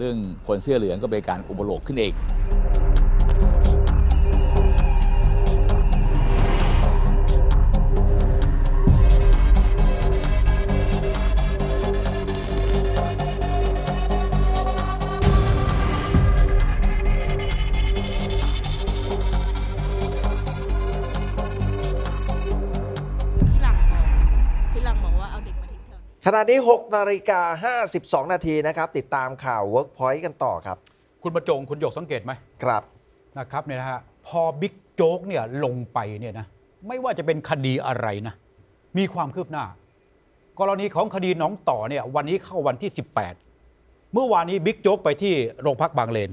เรื่องคนเสื้อเหลืองก็เป็นการอุปโลกขึ้นเองขณะนี้6นาฬิกา 52 นาทีนะครับ ติดตามข่าว Workpoint กันต่อครับ คุณประจง คุณหยกสังเกตไหมครับนะครับเนี่ยนะฮะพอบิ๊กโจ๊กเนี่ยลงไปเนี่ยนะไม่ว่าจะเป็นคดีอะไรนะมีความคืบหน้า กรณีของคดีน้องต่อเนี่ยวันนี้เข้าวันที่ 18 เมื่อวานนี้บิ๊กโจ๊กไปที่โรงพักบางเลน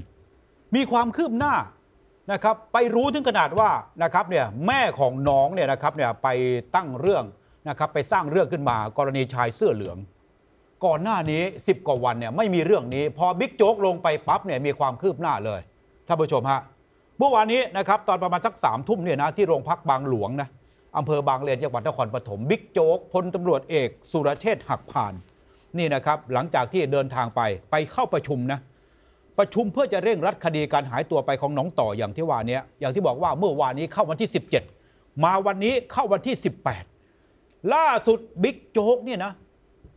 มีความคืบหน้านะครับไปรู้ถึงขนาดว่านะครับเนี่ยแม่ของน้องเนี่ยนะครับเนี่ยไปตั้งเรื่องนะครับ ไปสร้างเรื่องขึ้นมากรณีชายเสื้อเหลือง ก่อนหน้านี้ 10กว่าวันเนี่ย ไม่มีเรื่องนี้ พอบิ๊กโจ๊กลงไปปั๊บเนี่ยมีความคืบหน้าเลย ท่านผู้ชมฮะ เมื่อวานนี้นะครับ ตอนประมาณสักสามทุ่มเนี่ยนะ ที่โรงพักบางหลวงนะอำเภอบางเลนจังหวัดนครปฐมบิ๊กโจ๊กพลตำรวจเอก สุรเชษฐ์หักผ่าน นี่นะครับ หลังจากที่เดินทางไปไปเข้าประชุมนะประชุมเพื่อจะเร่งรัดคดีการหายตัวไปของน้องต่ออย่างที่ว่านี้อย่างที่บอกว่าเมื่อวานนี้เข้าวันที่ 17 มาวันนี้เข้าวันที่ 18ล่าสุดบิ๊กโจ๊กเนี่ยนะ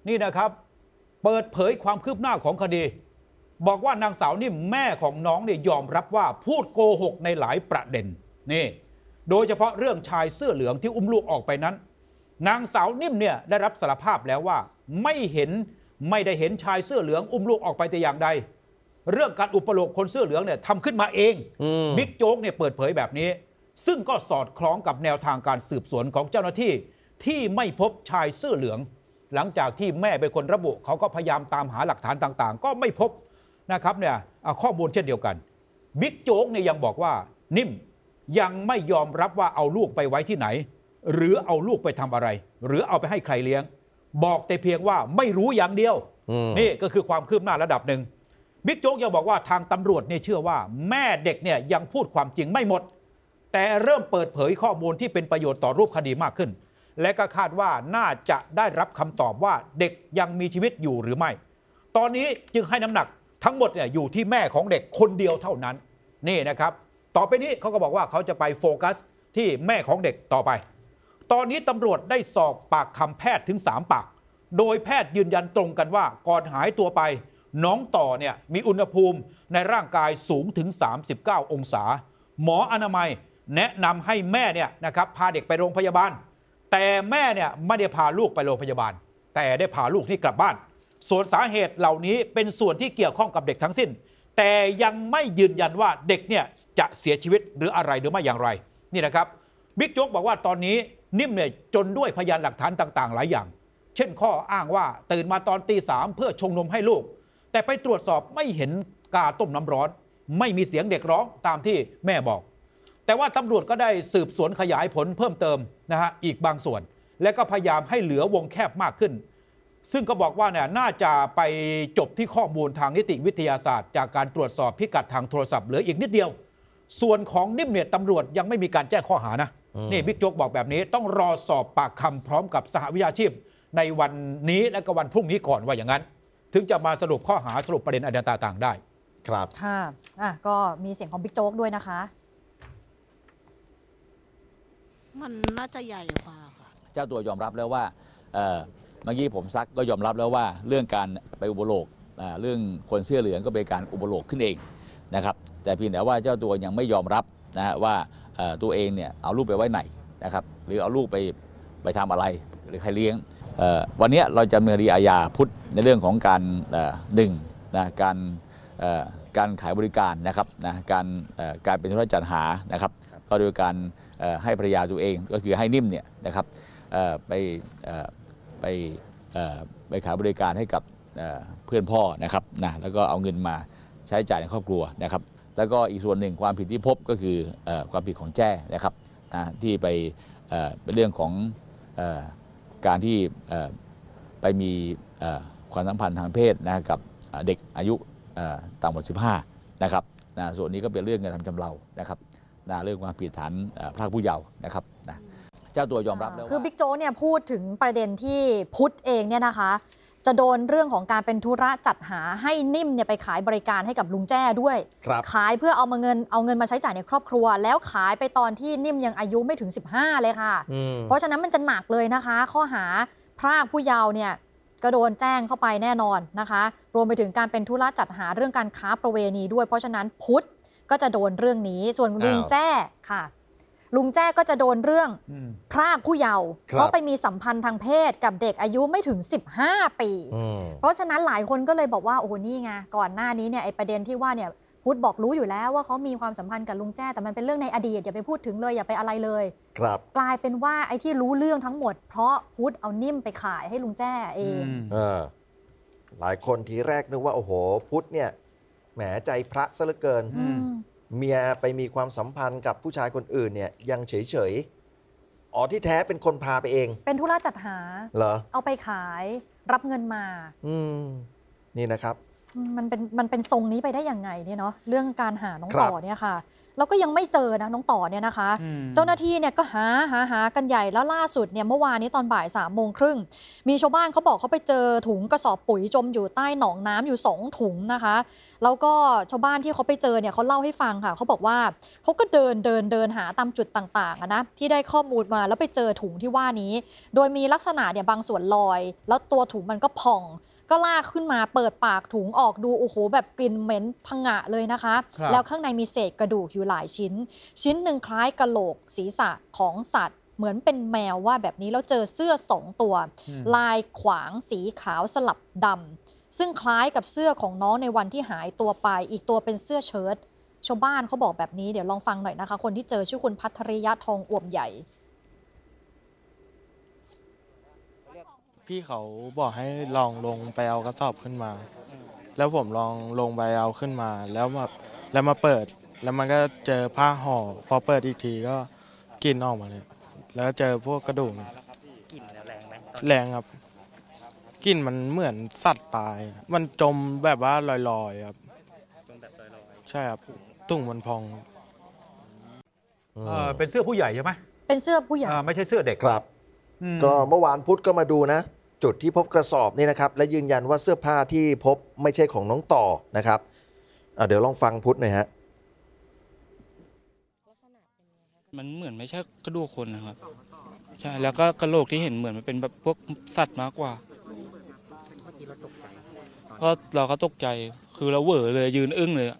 นี่นะครับ เปิดเผยความคืบหน้าของคดีบอกว่านางสาวนิ่มแม่ของน้องเนี่ยยอมรับว่าพูดโกหกในหลายประเด็นนี่โดยเฉพาะเรื่องชายเสื้อเหลืองที่อุ้มลูกออกไปนั้น นางสาวนิ่มเนี่ยได้รับสารภาพแล้วว่า ไม่เห็นไม่ได้เห็นชายเสื้อเหลืองอุ้มลูกออกไปแต่อย่างใดเรื่องการอุปโลกคนเสื้อเหลืองเนี่ยทำขึ้นมาเองบิ๊กโจ๊กเนี่ยเปิดเผยแบบนี้ ซึ่งก็สอดคล้องกับแนวทางการสืบสวนของเจ้าหน้าที่ที่ไม่พบชายเสื้อเหลือง หลังจากที่แม่เป็นคนระบุ เขาก็พยายามตามหาหลักฐานต่างๆ ก็ไม่พบนะครับเนี่ยข้อมูลเช่นเดียวกันบิ๊กโจ๊กเนี่ยยังบอกว่านิ่มยังไม่ยอมรับว่าเอาลูกไปไว้ที่ไหน หรือเอาลูกไปทำอะไร หรือเอาไปให้ใครเลี้ยง บอกแต่เพียงว่าไม่รู้อย่างเดียวนี่ก็คือความคืบหน้าระดับหนึ่งบิ๊กโจ๊กยังบอกว่าทางตำรวจเนี่ยเชื่อว่า แม่เด็กเนี่ยยังพูดความจริงไม่หมด แต่เริ่มเปิดเผยข้อมูลที่เป็นประโยชน์ต่อรูปคดีมากขึ้นและก็คาดว่าน่าจะได้รับคำตอบว่าเด็กยังมีชีวิตอยู่หรือ ไม่ ตอนนี้จึงให้น้ำหนักทั้งหมดเนี่ยอยู่ที่แม่ของเด็กคนเดียวเท่านั้น นี่ นะครับ ต่อไปนี้เขาก็บอกว่าเขาจะไปโฟกัสที่แม่ของเด็กต่อไป ตอนนี้ตำรวจได้สอบปากคำแพทย์ถึง 3 ปาก โดยแพทย์ยืนยันตรงกันว่าก่อนหายตัวไป น้องต่อเนี่ยมีอุณหภูมิในร่างกายสูงถึง39 องศา หมออนามัยแนะนำให้แม่เนี่ยนะครับพาเด็กไปโรงพยาบาลแต่แม่เนี่ยไม่ได้พาลูกไปโรงพยาบาล แต่ได้ พา ลูกนี่กลับบ้านส่วนสาเหตุเหล่านี้เป็นส่วนที่เกี่ยวข้องกับเด็กทั้งสิ้น แต่ยังไม่ยืนยันว่าเด็กเนี่ยจะเสียชีวิตหรืออะไรหรือไม่อย่างไร นี่นะครับบิ๊กโจ๊กบอกว่าตอนนี้นิ่มเนี่ยจนด้วยพยานหลักฐานต่าง ๆ หลายอย่าง เช่น ข้ออ้างว่าตื่นมาตอนตีสามเพื่อชงนมให้ลูก แต่ไปตรวจสอบไม่เห็นกาต้มน้ำร้อน ไม่มีเสียงเด็กร้องตามที่แม่บอกแต่ว่าตำรวจก็ได้สืบสวนขยายผลเพิ่มเติมนะฮะอีกบางส่วน และก็พยายามให้เหลือวงแคบมากขึ้น ซึ่งก็บอกว่าเนี่ยน่าจะไปจบที่ข้อมูลทางนิติวิทยาศาสตร์ จากการตรวจสอบพิกัดทางโทรศัพท์เหลืออีกนิดเดียว ส่วนของนิ่มเนี่ยตำรวจยังไม่มีการแจ้งข้อหานะ นี่บิ๊กโจ๊กบอกแบบนี้ต้องรอสอบปากคำพร้อมกับสหวิชาชีพ ในวันนี้และก็วันพรุ่งนี้ก่อนว่าอย่างนั้น ถึงจะมาสรุปข้อหาสรุปประเด็นอันไรต่างๆได้ ครับค่ะอ่ะก็มีเสียงของบิ๊กโจ๊กด้วยนะคะมันน่าจะใหญ่กว่าค่ะเจ้าตัวยอมรับแล้วว่าเมื่อกี้ผมซักก็ยอมรับแล้วว่าเรื่องการไปอุบโลกอเรื่องคนเสื้อเหลือง ก็เป็นการอุบโลกขึ้นเองนะครับแต่เพียงแต่ว่าเจ้าตัวยังไม่ยอมรับนะว่าตัวเองเนี่ยเอาลูกไปไว้ไหนนะครับหรือเอาลูกไปไปทำอะไรหรือใครเลี้ยงวันนี้เราจะมีเีอาญาพุทธในเรื่องของการดหนึ่งนะการการขายบริการนะครับนะการการเป็นธุรจัดหานะครับก็โดยการให้ภรรยาตัวเองก็คือให้นิ่มเนี่ยนะครับไปไปไปขายบริการให้กับเพื่อนพ่อนะครับนะแล้วก็เอาเงินมาใช้จ่ายในครอบครัวนะครับ แล้วก็อีกส่วนหนึ่งความผิดที่พบก็คือความผิดของแจ้นะครับนะที่ไปเป็นเรื่องของการที่ไปมีความสัมพันธ์ทางเพศนะกับเด็กอายุต่ำกว่า15นะครับนะส่วนนี้ก็เป็นเรื่องการทำจำเรานะครับนะเรื่องความผิดฐานพราผู้เยาว์นะครับนะเจ้าตัวยอมรับแล้วคือบิ๊กโจ๊กเนี่ย พูดถึงประเด็นที่พุทธเองเนี่ยนะคะ จะโดนเรื่องของการเป็นธุระจัดหาให้นิ่มเนี่ยไปขายบริการให้กับลุงแจ้ด้วย ขายเพื่อเอามาเงินเอาเงินมาใช้จ่ายในครอบครัว แล้วขายไปตอนที่นิ่มยังอายุไม่ถึง 15 เลยค่ะ เพราะฉะนั้นมันจะหนักเลยนะคะ ข้อหาพรากผู้เยาว์เนี่ยก็โดนแจ้งเข้าไปแน่นอนนะคะ รวมไปถึงการเป็นธุระจัดหาเรื่องการค้าประเวณีด้วยเพราะฉะนั้นพุทธก็จะโดนเรื่องนี้ ส่วนลุงแจ้ค่ะ ลุงแจ้ก็จะโดนเรื่องพรากผู้เยาว์เพราะไปมีสัมพันธ์ทางเพศกับเด็กอายุไม่ถึง 15 ปี เพราะฉะนั้นหลายคนก็เลยบอกว่าโอ้โหนี่ไงก่อนหน้านี้เนี่ยไอประเด็นที่ว่าเนี่ยพุทธบอกรู้อยู่แล้วว่าเขามีความสัมพันธ์กับลุงแจ้ แต่มันเป็นเรื่องในอดีต อย่าไปพูดถึงเลยอย่าไปอะไรเลย ครับกลายเป็นว่าไอ้ที่รู้เรื่องทั้งหมด เพราะพุทธเอานิ่มไปขายให้ลุงแจ้เองหลายคนทีแรกนึกว่าโอ้โหพุทธเนี่ยแหมใจพระซะเหลือเกิน เมียไปมีความสัมพันธ์กับผู้ชายคนอื่นเนี่ยยังเฉยเฉยอ๋อที่แท้เป็นคนพาไปเอง เป็นธุระจัดหา เหรอ เอาไปขายรับเงินมา อืม นี่นะครับ มันเป็น มันเป็นทรงนี้ไปได้ยังไงเนี่ยเนาะเรื่องการหาน้องต่อเนี่ยค่ะแล้วก็ยังไม่เจอนะน้องต่อเนี่ยนะคะ เจ้าหน้าที่เนี่ยก็หาหาหากันใหญ่แล้วล่าสุดเนี่ยเมื่อวานนี้ตอนบ่ายสามโมงครึ่งมีชาวบ้านเขาบอกเขาไปเจอถุงกระสอบปุ๋ยจมอยู่ใต้หนองน้ำอยู่2ถุงนะคะแล้วก็ชาวบ้านที่เขาไปเจอเนี่ยเขาเล่าให้ฟังค่ะเขาบอกว่าเขาก็เดินเดินเดินหาตามจุดต่างๆนะที่ได้ข้อมูลมาแล้วไปเจอถุงที่ว่านี้ โดยมีลักษณะเนี่ยบางส่วนลอย แล้วตัวถุงมันก็พองก็ลากขึ้นมาเปิดปากถุงออกดูโอ้โหแบบกลิ่นเหม็นพังะเลยนะคะ แล้วข้างในมีเศษกระดูกอยู่ลายชิ้นชิ้นหนึ่งคล้ายกะโหลกศีรษะของสัตว์ เหมือนเป็นแมวว่าแบบนี้แล้วเจอเสื้อสองตัว ลายขวางสีขาวสลับดำซึ่งคล้ายกับเสื้อของน้องในวันที่หายตัวไปอีกตัวเป็นเสื้อเชิ้ตชาวบ้านเขาบอกแบบนี้เดี๋ยวลองฟังหน่อยนะคะคนที่เจอชื่อคุณพัทริยะทองอ่วมใหญ่ พี่เขาบอกให้ลองลงไปเอากระสอบขึ้นมา แล้วผมลองลงไปเอาขึ้นมาแล้วมาแล้วมาเปิดแล้วมันก็เจอผ้าห่อพอเปิดอีกที ก็กลิ่นออกมาเลยแล้วเจอพวกกระดูกกลิ่นแรงไหมแรงครับกลิ่นมันเหมือนสัตว์ตาย มันจมแบบว่าลอยๆครับจมแบบลอยๆใช่ครับตุ่งมันพองเออเป็นเสื้อผู้ใหญ่ใช่ไหมเป็นเสื้อผู้ใหญ่ไม่ใช่เสื้อเด็กครับก็เมื่อวานพุธก็มาดูนะ จุดที่พบกระสอบนี่นะครับ และยืนยันว่าเสื้อผ้าที่พบ ไม่ใช่ของน้องต่อนะครับเดี๋ยวลองฟังพุธหน่อยฮะมันเหมือนไม่ใช่กระดูกคนนะครับใช่แล้วก็กระโหลกที่เห็นเหมือนมันเป็นแบบพวกสัตว์มากกว่าเพราะเราก็ตกใจ คือเราเหวอเลยยืนอึ้งเลยอ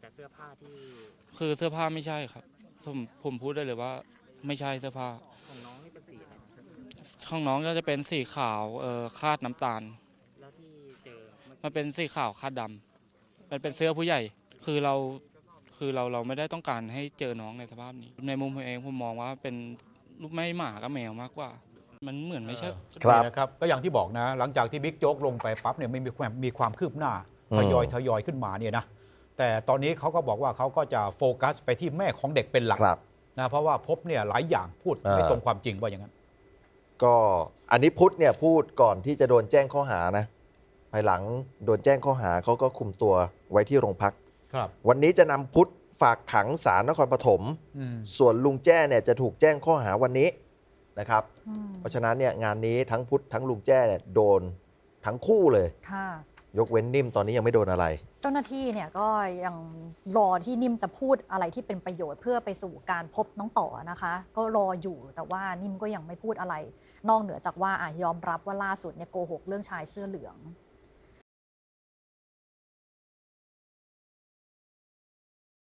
แต่เสื้อผ้าที่คือเสื้อผ้าไม่ใช่ครับผมผมพูดได้เลยว่า ไม่ใช่เสื้อผ้าของน้องนี่เป็นสีอะไรของน้องก็จะเป็นสีขาวเอ่อคาดน้ำตาลแล้วที่เจอมันเป็นสีขาวคาดดำมันเป็นเสื้อผู้ใหญ่ คือเราคือเราเราไม่ได้ต้องการให้เจอน้องในสภาพนี้ ในมุมผมเองผมมองว่าเป็นลูกไม่หมากับแมวมากกว่า มันเหมือนไม่ใช่ครับนะครับ ก็อย่างที่บอกนะ หลังจากที่บิ๊กโจ๊กลงไปปั๊บเนี่ยไม่มีความมีความคืบหน้าทยอยทยอยขึ้นมาเนี่ยนะ แต่ตอนนี้เขาก็บอกว่าเขาก็จะโฟกัสไปที่แม่ของเด็กเป็นหลักนะเพราะว่าพบเนี่ยหลายอย่างพูดไม่ตรงความจริงว่าอย่างนั้นก็อันนี้พุทธเนี่ยพูดก่อนที่จะโดนแจ้งข้อหานะ ภายหลังโดนแจ้งข้อหาเขาก็คุมตัวไว้ที่โรงพักวันนี้จะนำพุทธฝากขังสารนครปฐมส่วนลุงแจ้เนี่ยจะถูกแจ้งข้อหาวันนี้นะครับ เพราะฉะนั้นเนี่ยงานนี้ทั้งพุทธทั้งลุงแจ้เนี่ยโดนทั้งคู่เลยยกเว้นนิ่มตอนนี้ยังไม่โดนอะไร เจ้าหน้าที่เนี่ยก็ยังรอที่นิ่มจะพูดอะไรที่เป็นประโยชน์เพื่อไปสู่การพบน้องต่อนะคะ ก็รออยู่แต่ว่านิ่มก็ยังไม่พูดอะไร นอกเหนือจากว่าอยอมรับว่าล่าสุดเนี่ยโกหกเรื่องชายเสื้อเหลือง